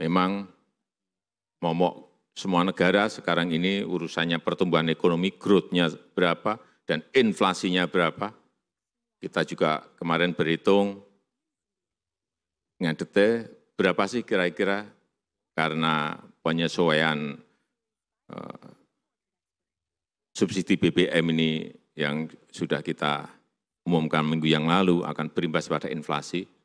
memang momok semua negara sekarang ini urusannya pertumbuhan ekonomi, growth-nya berapa, dan inflasinya berapa. Kita juga kemarin berhitung dengan detail berapa sih kira-kira karena penyesuaian eh, subsidi BBM ini yang sudah kita umumkan minggu yang lalu akan berimbas pada inflasi.